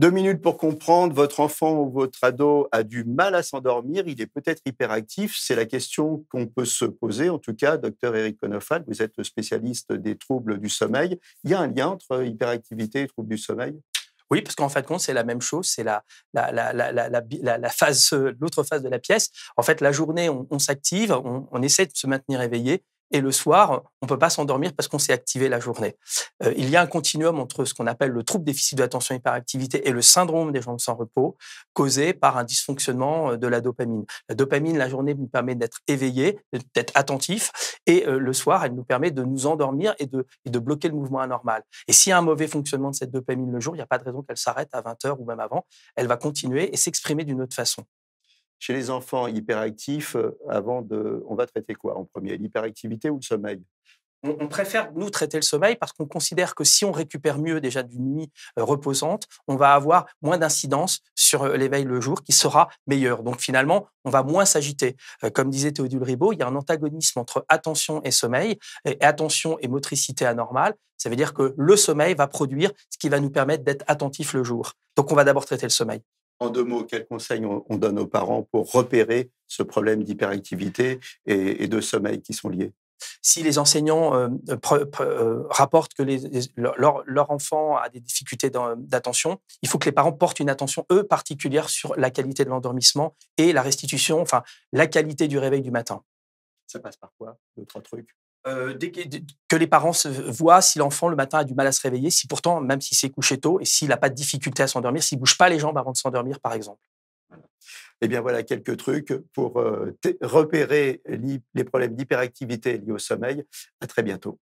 Deux minutes pour comprendre, votre enfant ou votre ado a du mal à s'endormir, il est peut-être hyperactif, c'est la question qu'on peut se poser. En tout cas, docteur Eric Conofal, vous êtes spécialiste des troubles du sommeil. Il y a un lien entre hyperactivité et troubles du sommeil oui, parce qu'en fait, de compte, c'est la même chose, c'est la, la, phase, l'autre phase de la pièce. En fait, la journée, on, s'active, on essaie de se maintenir éveillé, et le soir, on ne peut pas s'endormir parce qu'on s'est activé la journée. Euh, il y a un continuum entre ce qu'on appelle le trouble déficit de l'attention hyperactivité et le syndrome des jambes sans repos, causé par un dysfonctionnement euh, de la dopamine. La dopamine, la journée, nous permet d'être éveillé, d'être attentif, et euh, le soir, elle nous permet de nous endormir et de, de bloquer le mouvement anormal. Et s'il y a un mauvais fonctionnement de cette dopamine le jour, il n'y a pas de raison qu'elle s'arrête à 20h ou même avant. Elle va continuer et s'exprimer d'une autre façon. Chez les enfants hyperactifs, euh, avant de, on va traiter quoi en premier L'hyperactivité ou le sommeil on, préfère, nous, traiter le sommeil parce qu'on considère que si on récupère mieux déjà d'une nuit euh, reposante, on va avoir moins d'incidence sur euh, l'éveil le jour qui sera meilleur. Donc finalement, on va moins s'agiter. Comme disait Théodule Ribaud, il y a un antagonisme entre attention et sommeil, et attention et motricité anormale. Ça veut dire que le sommeil va produire ce qui va nous permettre d'être attentif le jour. Donc on va d'abord traiter le sommeil. En deux mots, quels conseils on donne aux parents pour repérer ce problème d'hyperactivité et, de sommeil qui sont liés si les enseignants euh, euh, rapportent que leur, enfant a des difficultés d'attention, il faut que les parents portent une attention, eux, particulière sur la qualité de l'endormissement et la restitution, enfin, la qualité du réveil du matin. Ça passe par quoi D'autres trucs euh, que, les parents se voient si l'enfant le matin a du mal à se réveiller, si pourtant, même s'il s'est couché tôt et s'il n'a pas de difficulté à s'endormir, s'il ne bouge pas les jambes avant de s'endormir, par exemple. Eh bien voilà quelques trucs pour euh, repérer les problèmes d'hyperactivité liés au sommeil. À très bientôt.